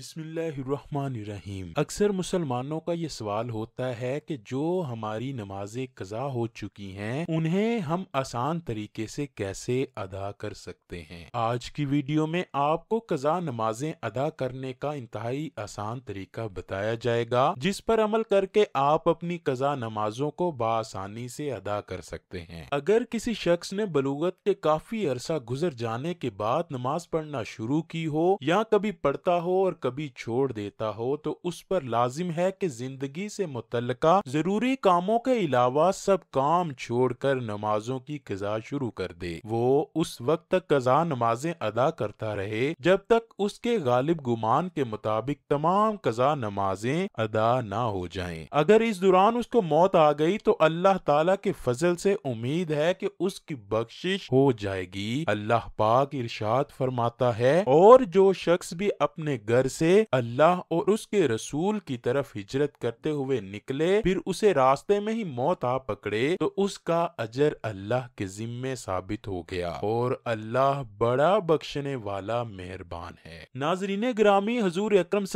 बिस्मिल्लाहिर्रहमानिर्रहीम अक्सर मुसलमानों का ये सवाल होता है कि जो हमारी नमाजें कज़ा हो चुकी हैं उन्हें हम आसान तरीके से कैसे अदा कर सकते हैं आज की वीडियो में आपको कज़ा नमाजें अदा करने का इंतहाई आसान तरीका बताया जाएगा जिस पर अमल करके आप अपनी कज़ा नमाजों को बासानी से अदा कर सकते हैं अगर किसी शख्स ने बलूगत के काफी अरसा गुजर जाने के बाद नमाज पढ़ना शुरू की हो या कभी पढ़ता हो और कभी कभी छोड़ देता हो तो उस पर लाजिम है कि जिंदगी से मुतल जरूरी कामों के अलावा सब काम छोड़कर नमाजों की कजा शुरू कर दे वो उस वक्त तक कजा नमाजें अदा करता रहे जब तक उसके गालिब गुमान के मुताबिक तमाम कजा नमाजें अदा ना हो जाएं। अगर इस दौरान उसको मौत आ गई तो अल्लाह ताला के फजल से उम्मीद है कि उसकी बख्शिश हो जाएगी अल्लाह पाक इरशाद फरमाता है और जो शख्स भी अपने घर से अल्लाह और उसके रसूल की तरफ हिजरत करते हुए निकले फिर उसे रास्ते में ही मौत आ पकड़े तो उसका अजर अल्लाह के जिम्मे साबित हो गया और अल्लाह बड़ा बख्शने वाला मेहरबान है नाजरीन ग्रामी हजूर अक्रम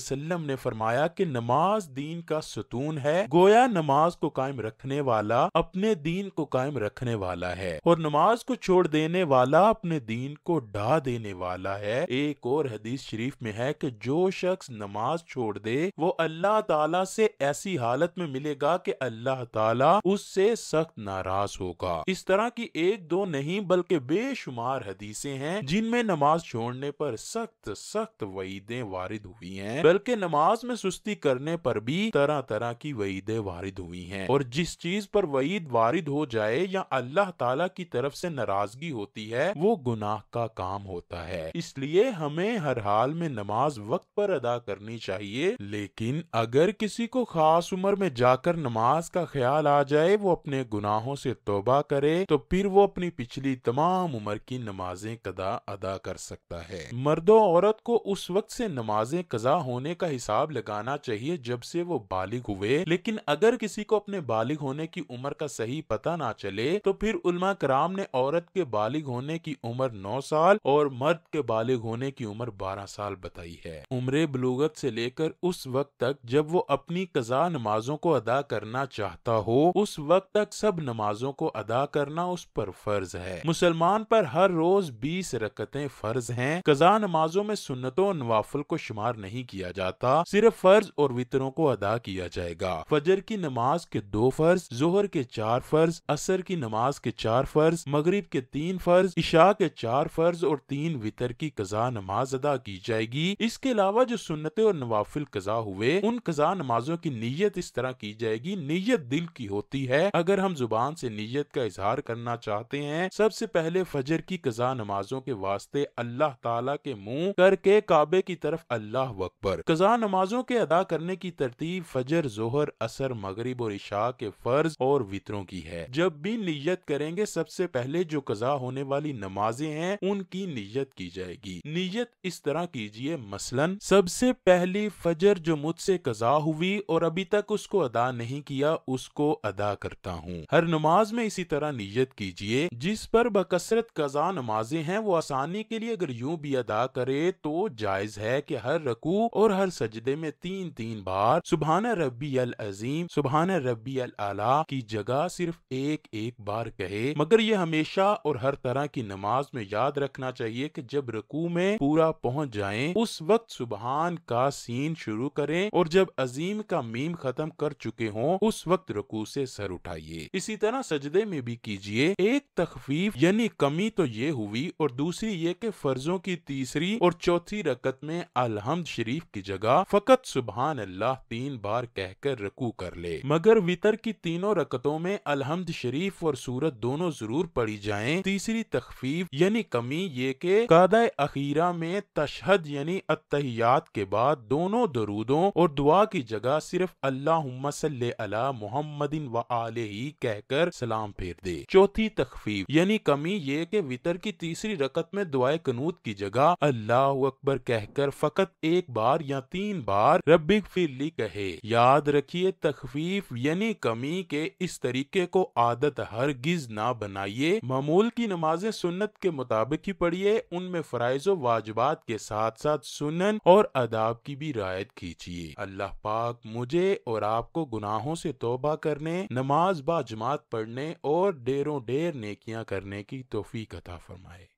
वसल्लम ने फरमाया कि नमाज दीन का सुतून है गोया नमाज को कायम रखने वाला अपने दीन को कायम रखने वाला है और नमाज को छोड़ देने वाला अपने दीन को डा देने वाला है एक और हदीस शरीफ में है कि जो शख्स नमाज छोड़ दे वो अल्लाह ताला से ऐसी हालत में मिलेगा कि अल्लाह ताला उससे सख्त नाराज होगा इस तरह की एक दो नहीं बल्कि बेशुमार हदीसें हैं जिनमें नमाज छोड़ने पर सख्त सख्त वईदें वारिद हुई हैं बल्कि नमाज में सुस्ती करने पर भी तरह तरह की वईदे वारिद हुई है और जिस चीज पर वईद वारिद हो जाए या अल्लाह ताला की तरफ से नाराजगी होती है वो गुनाह का काम होता है इसलिए हमें हर हाल में नमाज वक्त पर अदा करनी चाहिए लेकिन अगर किसी को खास उम्र में जाकर नमाज का ख्याल आ जाए वो अपने गुनाहों से तोबा करे तो फिर वो अपनी पिछली तमाम उम्र की नमाजें कदा अदा कर सकता है मर्दों औरत को उस वक्त से नमाजें कजा होने का हिसाब लगाना चाहिए जब से वो बालिग हुए लेकिन अगर किसी को अपने बालिग होने की उम्र का सही पता ना चले तो फिर उलमा कराम ने औरत के बालिग होने की उम्र नौ साल और मर्द के बालिग होने की उम्र उम्र 12 साल बताई है उम्र बलूगत से लेकर उस वक्त तक जब वो अपनी कजा नमाजों को अदा करना चाहता हो उस वक्त तक सब नमाजों को अदा करना उस पर फर्ज है मुसलमान पर हर रोज बीस रकतें फर्ज हैं कजा नमाजों में सुन्नतों और को शुमार नहीं किया जाता सिर्फ फर्ज और वितरों को अदा किया जाएगा फजर की नमाज के दो फर्ज जोहर के चार फर्ज असर की नमाज के चार फर्ज मगरिब के तीन फर्ज इशा के चार फर्ज और तीन वितर की कजा नमाज अदा की जाएगी इसके अलावा जो सुन्नत और नवाफिल कजा हुए उन कजा नमाजों की नीयत इस तरह की जाएगी नीयत दिल की होती है अगर हम जुबान से नीयत का इजहार करना चाहते हैं सबसे पहले फजर की कजा नमाजों के वास्ते अल्लाह ताला के मुंह करके काबे की तरफ अल्लाह अकबर कजा नमाजों के अदा करने की तरतीब फजर जोहर असर मगरब और इशा के फर्ज और वितरों की है जब भी नीयत करेंगे सबसे पहले जो कजा होने वाली नमाजें हैं उनकी नीयत की जाएगी नीयत इस तरह कीजिए मसलन सबसे पहली फजर जो मुझसे कजा हुई और अभी तक उसको अदा नहीं किया उसको अदा करता हूँ हर नमाज में इसी तरह नीयत कीजिए जिस पर बकसरत कजा नमाजें हैं वो आसानी के लिए अगर यूं भी अदा करे तो जायज है कि हर रकू और हर सजदे में तीन तीन बार सुबहान रबी अल अजीम सुबहान रबी अल आला की जगह सिर्फ एक एक बार कहे मगर ये हमेशा और हर तरह की नमाज में याद रखना चाहिए कि जब रकू में पूरा पहुंच जाएं उस वक्त सुबहान का सीन शुरू करें और जब अजीम का मीम खत्म कर चुके हों उस वक्त रकू से सर उठाइए इसी तरह सजदे में भी कीजिए एक तखफीफ यानी कमी तो ये हुई और दूसरी ये के फर्जों की तीसरी और चौथी रकत में अलहमद शरीफ की जगह फकत सुबहान अल्लाह तीन बार कहकर रकू कर ले मगर वितर की तीनों रकतों में अलहमद शरीफ और सूरत दोनों जरूर पड़ी जाए तीसरी तखफीफ यानी कमी ये के कादा अखीरा में तशहद यानी अतहियात के बाद दोनों दरूदों और दुआ की जगह सिर्फ अल्लाह अला मोहम्मदिन व ही कहकर सलाम फेर दे चौथी तकफीफ यानी कमी ये के वितर की तीसरी रकत में दुआ कनूत की जगह अल्लाह अकबर कहकर फकत एक बार या तीन बार रबिक फिरली कहे याद रखिए तखफीफ यानी कमी के इस तरीके को आदत हर गिज ना बनाइए मामूल की नमाजें सुन्नत के मुताबिक ही पढ़िए उनमें फ़राइज वाजबात इबादत के साथ साथ सुनन और अदाब की भी रायत कीजिए अल्लाह पाक मुझे और आपको गुनाहों से तोबा करने नमाज बाजमात पढ़ने और डेरों डेर नेकियां करने की तोफी कथा फरमाए